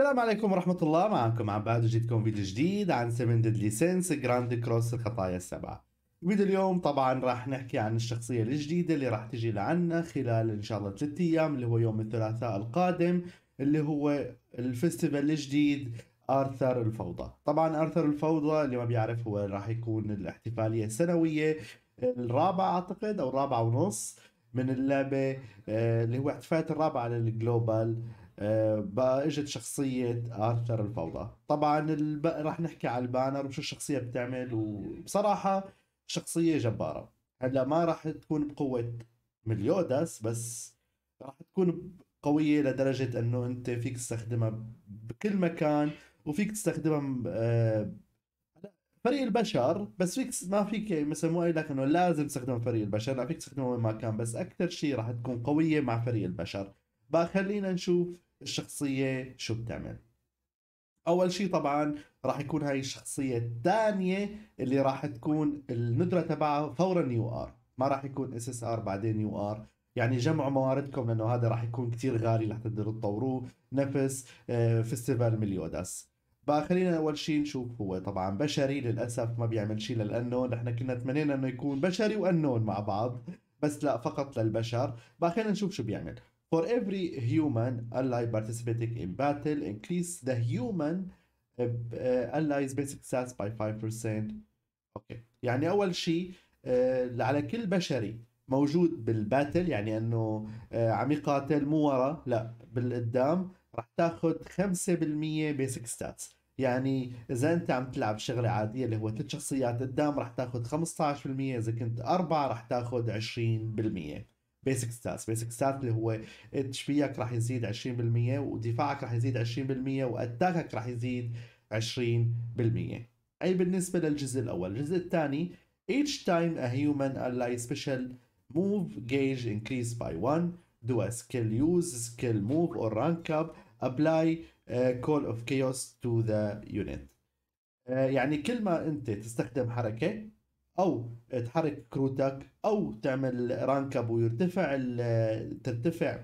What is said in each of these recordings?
السلام عليكم ورحمة الله معكم عباد وجدكم فيديو جديد عن 7 ديدلي سينس جراند كروس الخطايا السبعة فيديو اليوم طبعا راح نحكي عن الشخصية الجديدة اللي راح تجي لعنا خلال ان شاء الله ثلاث ايام اللي هو يوم الثلاثاء القادم اللي هو الفستيفال الجديد ارثر الفوضى طبعا ارثر الفوضى اللي ما بيعرف هو راح يكون الاحتفالية السنوية الرابعة اعتقد او الرابعة ونص من اللعبة آه، اللي هو احتفالية الرابعة للجلوبال بقى اجت شخصية ارثر الفوضى طبعا الب... رح نحكي على البانر وشو الشخصية بتعمل وبصراحة شخصية جبارة هلا ما راح تكون بقوة مليوداس بس راح تكون قوية لدرجة انه انت فيك تستخدمها بكل مكان وفيك تستخدمها آه، فريق البشر بس فيك ما فيك مثلا مو قايل لك انه لازم تستخدم فريق البشر لا فيك تستخدمه وين ما كان بس اكثر شيء راح تكون قويه مع فريق البشر بقى خلينا نشوف الشخصية شو بتعمل أول شيء طبعا راح يكون هاي الشخصية الثانية اللي راح تكون الندرة تبعها فورا يو ار ما راح يكون اس اس ار بعدين يو ار يعني جمعوا مواردكم لانه هذا راح يكون كثير غالي رح تقدروا تطوروه نفس آه، فيستيفال مليوداس فخلينا اول شيء نشوف هو طبعا بشري للاسف ما بيعمل شيء للانون نحن كنا تمنينا انه يكون بشري وانون مع بعض بس لا فقط للبشر فخلينا نشوف شو بيعمل For every human ally participating in battle, increase the human uh, uh allies basic stats by 5%. اوكي يعني اول شيء uh, على كل بشري موجود بالباتل يعني انه uh, عم يقاتل مو ورا لا بالقدام رح تاخذ 5% بيسك ستاتس يعني اذا انت عم تلعب شغله عاديه اللي هو ثلاث شخصيات قدام رح تاخذ 15% اذا كنت اربعه رح تاخذ 20% بيسك ستاتس بيسك ستات اللي هو اتش بيك راح يزيد 20% ودفاعك راح يزيد 20% واتاكك راح يزيد 20% اي بالنسبه للجزء الاول الجزء الثاني each time a human ally special move gauge increase by 1 do a skill use skill move or rank up apply uh, call of chaos to the unit uh, يعني كل ما انت تستخدم حركه او تحرك كروتك او تعمل رانك اب ويرتفع ترتفع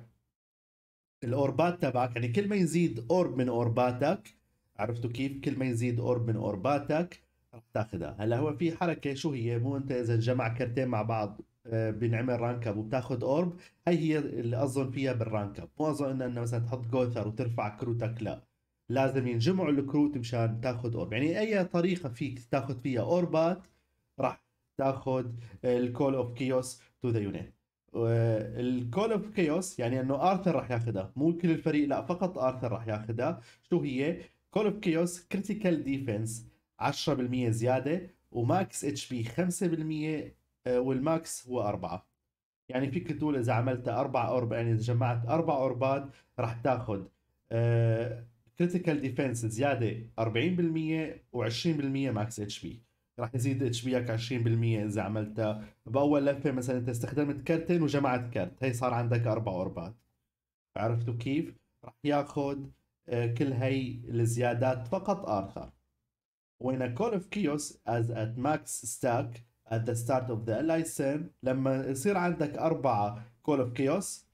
الاوربات تبعك يعني كل ما يزيد اورب من اورباتك عرفتوا كيف كل ما يزيد اورب من اورباتك رح تاخذها هلا هو في حركه شو هي مو انت اذا جمع كرتين مع بعض آه، بنعمل رانك اب وبتاخذ اورب هي هي اللي اظن فيها بالرانك اب مو اظن انه مثلا تحط جوثر وترفع كروتك لا لازم ينجمعوا الكروت مشان تاخذ اورب يعني اي طريقه فيك تاخذ فيها اوربات راح تاخذ الكول اوف كيوس تو ذا يونان الكول اوف كيوس يعني انه ارثر راح ياخذها مو كل الفريق لا فقط ارثر راح ياخذها شو هي كول اوف كيوس كريتيكال ديفنس 10% زياده وماكس اتش بي 5% والماكس هو 4 يعني فيك تقول اذا عملت اربع اورب يعني اذا جمعت اربع اوربات راح تاخذ كريتيكال ديفنس زياده 40% و20% ماكس اتش بي راح يزيد اك 20% اذا عملتها باول لفه مثلا انت استخدمت كرتين وجمعت كرت هي صار عندك اربع اربات عرفتوا كيف راح ياخذ آه، كل هي الزيادات فقط ارثر وين كول اوف كيوس از ات ماكس ستاك ات ذا ستارت اوف ذا لايسن لما يصير عندك أربعة كول اوف كيوس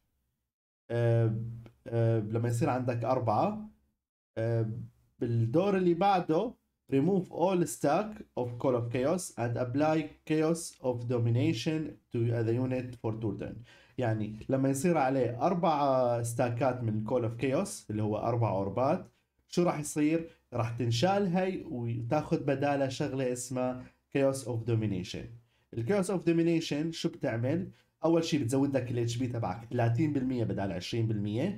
لما يصير عندك أربعة آه، بالدور اللي بعده remove all stack of of chaos and apply chaos of domination to the unit for two turn يعني لما يصير عليه أربعة ستاكات من كول اوف كيوس اللي هو اربع عربات شو راح يصير راح تنشال هي وتاخذ بدالها شغله اسمها كيوس اوف دومينيشن الكيوس اوف دومينيشن شو بتعمل اول شيء بتزود لك الاتش بي تبعك 30% بدل 20%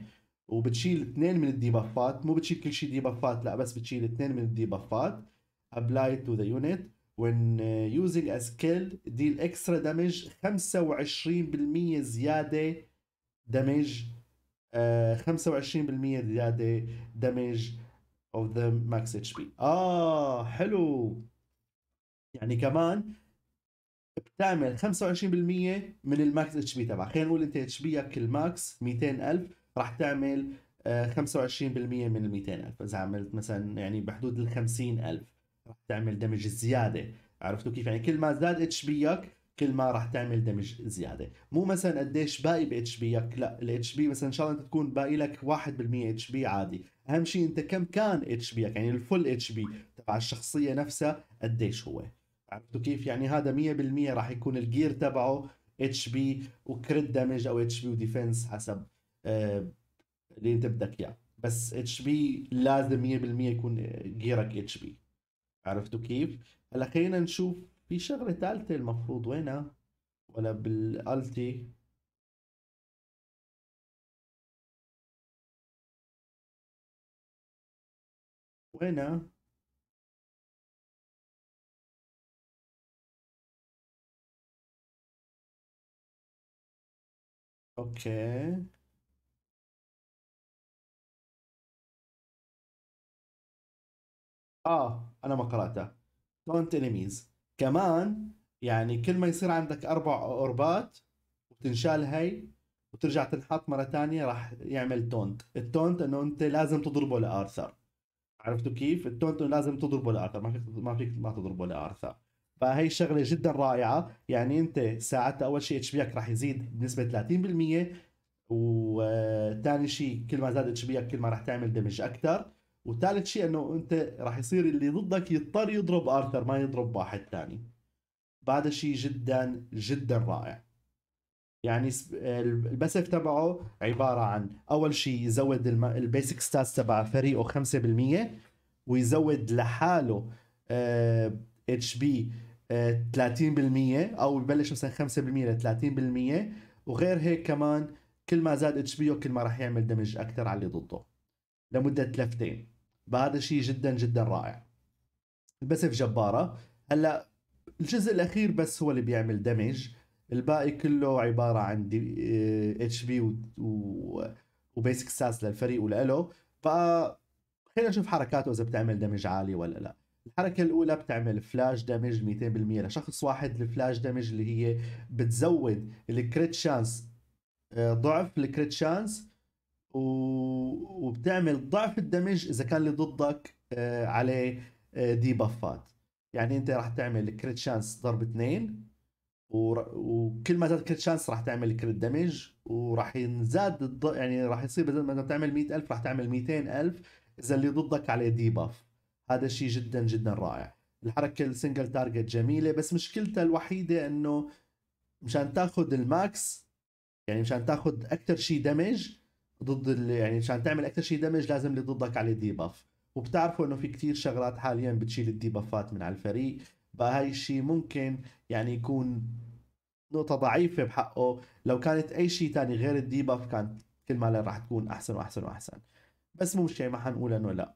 وبتشيل اثنين من الديبافات مو بتشيل كل شيء ديبافات لا بس بتشيل اثنين من الديبافات apply to the unit when uh, using a skill deal extra damage 25% زيادة دامج uh, 25% زيادة اوف of the max HP اه حلو يعني كمان بتعمل 25% من الماكس اتش بي تبعك خلينا نقول انت اتش بيك الماكس 200000 راح تعمل 25% آه، من ال 200000 اذا عملت مثلا يعني بحدود ال 50000 راح تعمل دمج زياده عرفتوا كيف يعني كل ما زاد اتش بيك كل ما راح تعمل دمج زياده مو مثلا قديش باقي باتش بيك لا الاتش بي مثلا ان شاء الله انت تكون باقي لك 1% اتش بي عادي اهم شيء انت كم كان اتش بيك يعني الفول اتش بي تبع الشخصيه نفسها قديش هو عرفتوا كيف يعني هذا 100% راح يكون الجير تبعه اتش بي وكريت دامج او اتش بي وديفنس حسب آه، اللي انت بدك اياه بس اتش بي لازم 100% يكون جيرك اتش بي عرفتوا كيف؟ هلا خلينا نشوف في شغله ثالثه المفروض وينها؟ ولا بالالتي وينها؟ اوكي اه انا ما قراته تونت انميز كمان يعني كل ما يصير عندك اربع اوربات وتنشال هي وترجع تنحط مره ثانيه راح يعمل تونت التونت انه انت لازم تضربه لارثر عرفتوا كيف التونت انه لازم تضربه لارثر ما فيك ما فيك ما تضربه لارثر فهي شغله جدا رائعه يعني انت ساعتها اول شيء اتش بيك راح يزيد بنسبه 30% وثاني شيء كل ما زاد اتش بيك كل ما راح تعمل دمج اكثر وثالث شيء انه انت راح يصير اللي ضدك يضطر يضرب ارثر ما يضرب واحد ثاني هذا شيء جدا جدا رائع يعني البسف تبعه عباره عن اول شيء يزود البيسك ستاتس تبع فريقه 5% ويزود لحاله اتش بي 30% او يبلش مثلا 5% ل 30% وغير هيك كمان كل ما زاد اتش بيو كل ما راح يعمل دمج اكثر على اللي ضده لمده لفتين فهذا شيء جدا جدا رائع بس في جباره هلا الجزء الاخير بس هو اللي بيعمل دمج الباقي كله عباره عن دي اتش بي و... و... وبيسك ساس للفريق ولإله ف خلينا نشوف حركاته اذا بتعمل دمج عالي ولا لا الحركة الأولى بتعمل فلاش دامج 200% لشخص واحد الفلاش دامج اللي هي بتزود الكريت شانس آه، ضعف الكريت شانس وبتعمل ضعف الدمج اذا كان اللي ضدك آه، عليه دي آه، بفات يعني انت راح تعمل كريت شانس ضرب اثنين وكل ما زاد كريت شانس راح تعمل كريت دمج وراح ينزاد الض... يعني راح يصير بدل ما تعمل 100000 راح تعمل 200000 اذا اللي ضدك عليه دي باف هذا الشيء جدا جدا رائع الحركه السنجل تارجت جميله بس مشكلتها الوحيده انه مشان تاخذ الماكس يعني مشان تاخذ اكثر شيء دمج ضد يعني عشان تعمل اكثر شيء دمج لازم اللي ضدك عليه ديباف وبتعرفوا انه في كثير شغلات حاليا بتشيل الديبافات من على الفريق فهي الشيء ممكن يعني يكون نقطة ضعيفة بحقه لو كانت أي شيء تاني غير الديباف كانت كل ما راح تكون أحسن وأحسن وأحسن بس مو مشكلة ما حنقول إنه لا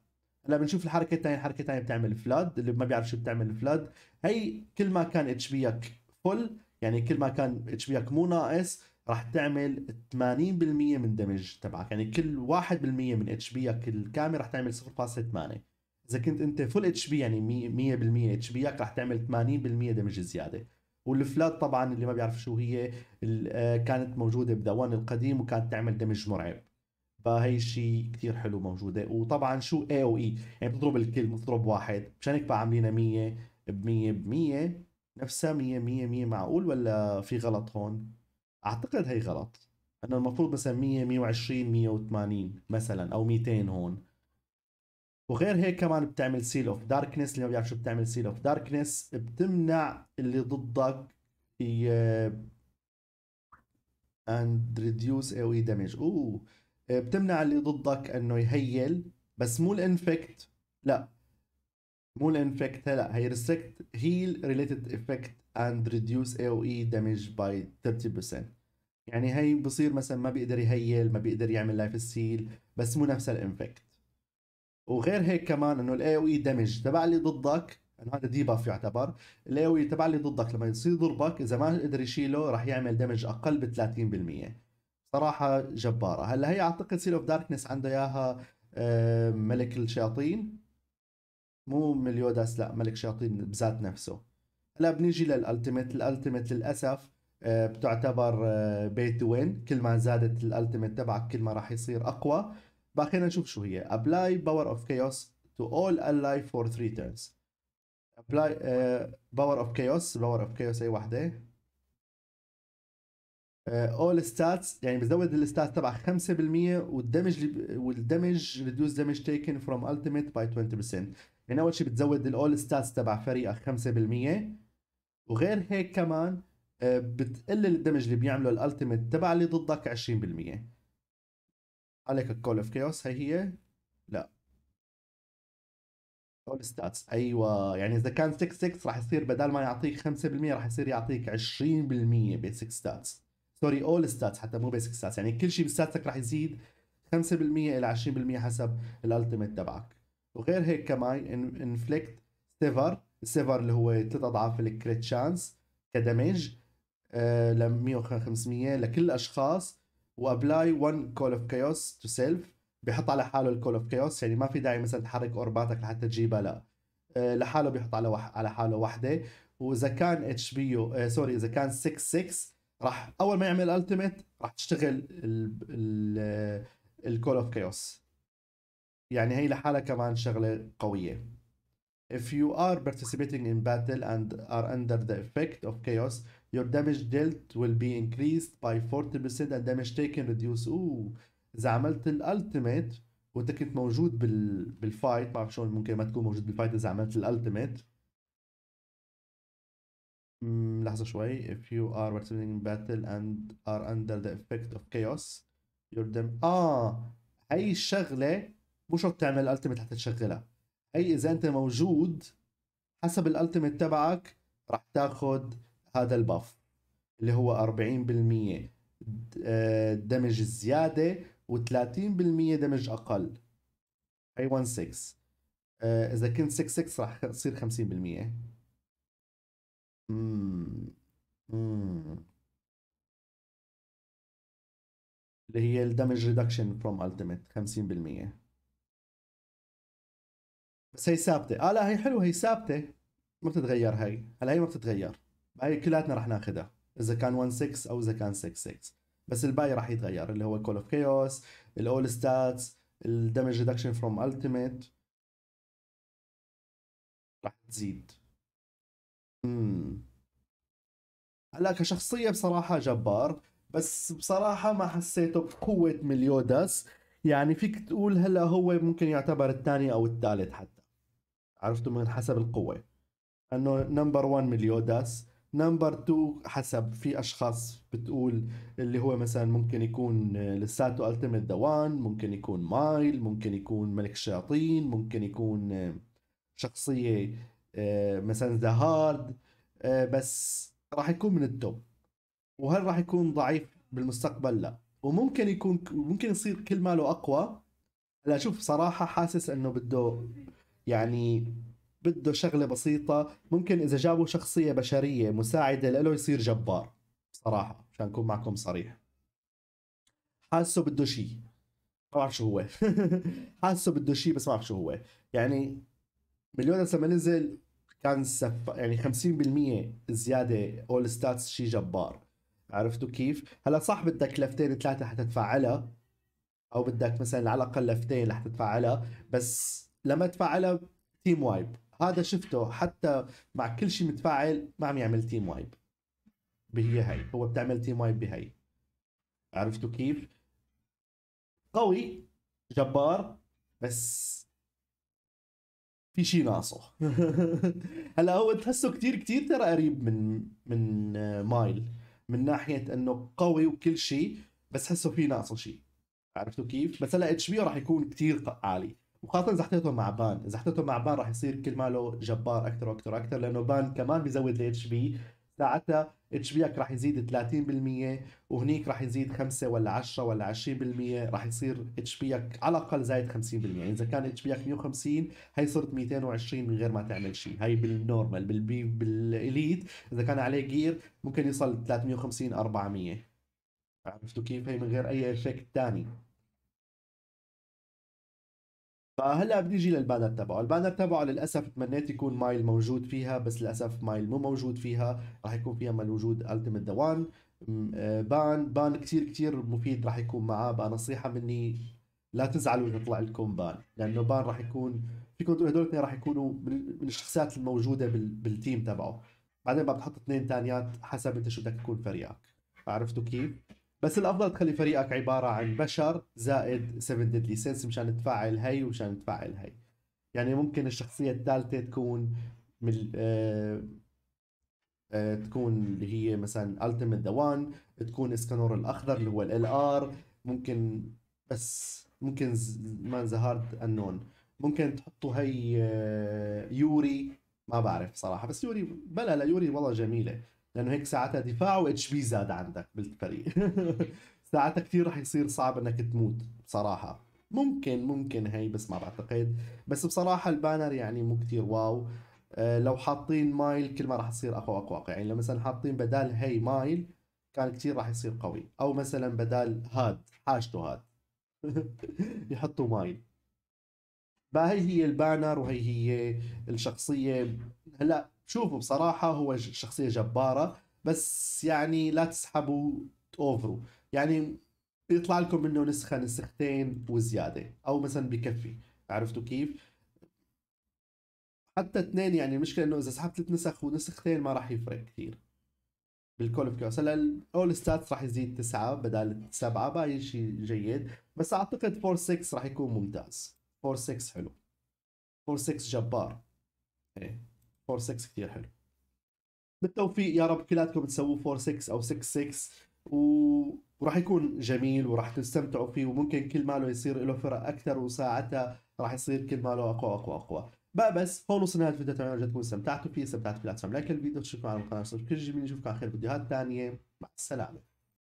هلا بنشوف الحركة الثانية الحركة الثانية بتعمل فلاد اللي ما بيعرف شو بتعمل فلاد هي كل ما كان اتش بيك فل يعني كل ما كان اتش بيك مو ناقص راح تعمل 80% من دمج تبعك يعني كل 1% من اتش بيك الكامل راح تعمل 0.8 اذا كنت انت فول اتش بي يعني 100% اتش بيك راح تعمل 80% دمج زياده والفلات طبعا اللي ما بيعرف شو هي آه، كانت موجوده بدوان القديم وكانت تعمل دمج مرعب فهي شيء كثير حلو موجوده وطبعا شو اي او اي يعني بتضرب الكل بتضرب واحد مشان هيك بقى عاملينها 100 ب 100 ب 100 نفسها 100 100 100 معقول ولا في غلط هون؟ اعتقد هي غلط انه المفروض مثلا 100 120 180 مثلا او 200 هون وغير هيك كمان بتعمل سيل اوف داركنس اللي ما بيعرف شو بتعمل سيل اوف داركنس بتمنع اللي ضدك اند ريديوس اي او اي دامج اوه بتمنع اللي ضدك انه يهيل بس مو الانفكت لا مو الانفكت لا هي ريستريكت هيل ريليتد افكت and reduce AOE damage by 30% يعني هي بصير مثلا ما بيقدر يهيل ما بيقدر يعمل لايف ستيل بس مو نفس الانفكت وغير هيك كمان انه الاي او اي دامج تبع اللي ضدك انه هذا ديباف يعتبر الاي او اي e تبع اللي ضدك لما يصير يضربك اذا ما قدر يشيله راح يعمل دمج اقل ب 30% صراحه جباره هلا هي اعتقد سيل اوف داركنس عنده اياها آه، ملك الشياطين مو مليوداس لا ملك شياطين بذات نفسه هلا بنيجي للالتيميت الالتيميت للاسف آه، بتعتبر آه، بيت وين كل ما زادت الالتيميت تبعك كل ما راح يصير اقوى باخينا نشوف شو هي ابلاي باور اوف كيوس تو اول الاي فور 3 تيرنز ابلاي باور اوف كيوس باور اوف كيوس اي وحده اول آه، ستاتس يعني بزود الستات تبع 5% والدمج والدمج ريدوس دمج تيكن فروم التيميت باي 20% يعني اول شيء بتزود الاول ستاتس تبع فريقك 5% وغير هيك كمان آه، بتقلل الدمج اللي بيعمله الالتيميت تبع اللي ضدك 20% عليك الكول اوف كيوس هي هي لا كول ستاتس ايوه يعني اذا كان 6 6 راح يصير بدل ما يعطيك 5% راح يصير يعطيك 20% بيسك ستاتس سوري اول ستاتس حتى مو بيسك ستاتس يعني كل شيء بستاتسك راح يزيد 5% الى 20% حسب الالتيميت تبعك وغير هيك كمان انفليكت سيفر سيفر اللي هو ثلاث اضعاف الكريت شانس كدمج آه، ل 500 لكل الاشخاص وابلاي 1 كول اوف كايوس تو سيلف بيحط على حاله الكول اوف كايوس يعني ما في داعي مثلا تحرك اورباتك لحتى تجيبها لا آه، لحاله بيحط على وح على حاله وحده واذا كان اتش بيو آه سوري اذا كان 6 6 راح اول ما يعمل التيميت راح تشتغل الكول اوف كايوس يعني هي لحالها كمان شغله قويه If you are participating in battle and are under the effect of chaos, your damage dealt will be increased by 40% and damage taken reduced. Ooh. إذا عملت الالتيميت وانت كنت موجود بال بالفايت ما بعرف شلون ممكن ما تكون موجود بالفايت إذا عملت الالتيميت. لحظة شوي. If you are participating in battle and are under the effect of chaos, your damage. آه هي الشغلة مو شرط تعمل الالتيميت حتى تشغلها. اي اذا انت موجود حسب الالتيميت تبعك رح تاخذ هذا الباف اللي هو 40% دمج زياده و30% دمج اقل اي 1 6 آه، اذا كنت 6 6 رح تصير 50% امم امم اللي هي الدمج ريدكشن فروم التيميت 50% بس هي ثابته اه لا هي حلوه هي ثابته ما بتتغير هي هلا هي ما بتتغير هي كلياتنا رح ناخذها اذا كان 1 6 او اذا كان 6 6 بس الباقي راح يتغير اللي هو كول اوف كيوس الاول ستاتس الدمج ريدكشن فروم التيميت راح تزيد امم هلا كشخصية بصراحة جبار بس بصراحة ما حسيته بقوة مليوداس يعني فيك تقول هلا هو ممكن يعتبر الثاني او الثالث حتى عرفتوا من حسب القوة انه نمبر 1 مليوداس نمبر 2 حسب في اشخاص بتقول اللي هو مثلا ممكن يكون لساته التيميت دوان ممكن يكون مايل ممكن يكون ملك الشياطين ممكن يكون شخصيه آه، مثلا ذا آه، هارد بس راح يكون من التوب وهل راح يكون ضعيف بالمستقبل لا وممكن يكون ممكن يصير كل ماله اقوى هلا شوف صراحه حاسس انه بده يعني بده شغله بسيطه ممكن اذا جابوا شخصيه بشريه مساعده له يصير جبار بصراحه عشان اكون معكم صريح حاسه بده شيء ما بعرف شو هو حاسه بده شيء بس ما بعرف شو هو يعني مليون لما نزل كان سف... يعني 50% زياده اول ستاتس شيء جبار عرفتوا كيف؟ هلا صح بدك لفتين ثلاثه حتتفعلها او بدك مثلا على الاقل لفتين لحتتفعلها بس لما تفعلها تيم وايب هذا شفته حتى مع كل شيء متفاعل ما عم يعمل تيم وايب بهي هي هو بتعمل تيم وايب بهي عرفتوا كيف قوي جبار بس في شيء ناقصه هلا هو تحسه كتير كتير ترى قريب من من مايل من ناحيه انه قوي وكل شيء بس حسه في ناقصه شيء عرفتوا كيف بس هلا اتش بي راح يكون كتير عالي وخاصة إذا حطيته مع بان، إذا حطيته مع بان راح يصير كل ماله جبار أكثر وأكثر وأكثر لأنه بان كمان بيزود الاتش بي ساعتها اتش بيك راح يزيد 30% وهنيك راح يزيد 5 ولا 10 ولا 20% راح يصير اتش بيك على الاقل زايد 50% يعني اذا كان اتش بيك 150 هي صرت 220 من غير ما تعمل شيء هي بالنورمال بالبي بالاليت اذا كان عليه جير ممكن يوصل 350 400 عرفتوا كيف هي من غير اي افكت ثاني فهلا بدي اجي للبانر تبعه، البانر تبعه للاسف تمنيت يكون مايل موجود فيها بس للاسف مايل مو موجود فيها، راح يكون فيها وجود التيمت ذا وان بان بان كثير كثير مفيد راح يكون معاه بقى نصيحه مني لا تزعلوا اذا طلع لكم بان لانه بان راح يكون فيكم تقولوا هدول الاثنين راح يكونوا من الشخصيات الموجوده بالتيم تبعه بعدين بقى بتحط اثنين ثانيات حسب انت شو بدك تكون فريقك عرفتوا كيف؟ بس الافضل تخلي فريقك عباره عن بشر زائد 7 ديدلي سينس مشان تفعل هي ومشان تفعل هي يعني ممكن الشخصيه الثالثه تكون من آه آه تكون اللي هي مثلا التيميت ذا وان تكون اسكانور الاخضر اللي هو ال ار ممكن بس ممكن مان ذا هارد انون ممكن تحطوا هي آه، يوري ما بعرف صراحه بس يوري بلا لا يوري والله جميله لانه هيك ساعتها دفاع واتش بي زاد عندك بالفريق ساعتها كثير رح يصير صعب انك تموت بصراحه ممكن ممكن هي بس ما بعتقد بس بصراحه البانر يعني مو كثير واو آه، لو حاطين مايل كل ما راح تصير اقوى اقوى يعني لو مثلا حاطين بدال هي مايل كان كثير راح يصير قوي او مثلا بدال هاد حاجته هاد يحطوا مايل فهي هي البانر وهي هي الشخصيه هلا شوفوا بصراحه هو شخصيه جباره بس يعني لا تسحبوا اوفرو يعني يطلع لكم منه نسخه نسختين وزياده او مثلا بكفي عرفتوا كيف؟ حتى اثنين يعني المشكله انه اذا سحبت ثلاث نسخ ونسختين ما راح يفرق كثير بالكول اوف كيوس هلا اول ستاتس راح يزيد تسعه بدل سبعه باي شيء جيد بس اعتقد 4 6 راح يكون ممتاز 4 6 حلو 4 6 جبار ايه 4 6 كثير حلو بالتوفيق يا رب كلاتكم تسووا 4 6 او 6 6 وراح يكون جميل وراح تستمتعوا فيه وممكن كل ماله يصير له فرق اكثر وساعتها راح يصير كل ماله اقوى اقوى اقوى بقى بس هون وصلنا للفيديو تبعنا رجاء تكونوا استمتعتوا فيه استمتعتوا فيه لا تنسوا لايك الفيديو تشتركوا على القناه واشتركوا كل جميل نشوفكم على خير فيديوهات ثانيه مع السلامه